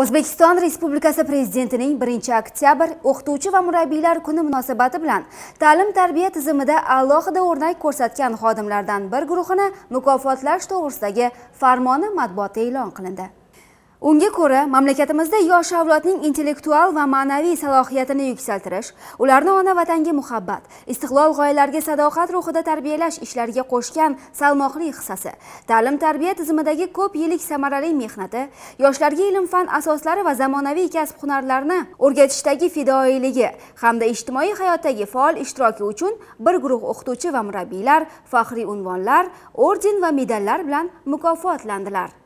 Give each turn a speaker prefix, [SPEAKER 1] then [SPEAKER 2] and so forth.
[SPEAKER 1] o'zbekiston respublikasi prezidentining 1 oktyabr o'qituvchi va murabbiylar kuni munosabati bilan ta'lim tarbiya tizimida alohida o'rnak ko'rsatgan xodimlardan bir guruhini mukofotlash to'g'risidagi farmoni matbuotda e'lon qilindi unga ko'ra mamlakatimizda yosh avlodning intellektual va ma'naviy salohiyatini yuksaltirish ularni ona vatanga muhabbat istiqlol g'oyalariga sadoqat ruhida tarbiyalash ishlariga qo'shgan salmoqli hissasi ta'lim tarbiya tizimidagi ko'p yillik samarali mehnati yoshlarga ilm fan asoslari va zamonaviy kasb hunarlarni o'rgatishdagi fidoiyligi hamda ijtimoiy hayotdagi faol ishtiroki uchun bir guruh o'qituvchi va murabbiylar faxriy unvonlar orden va medallar bilan mukofotlandilar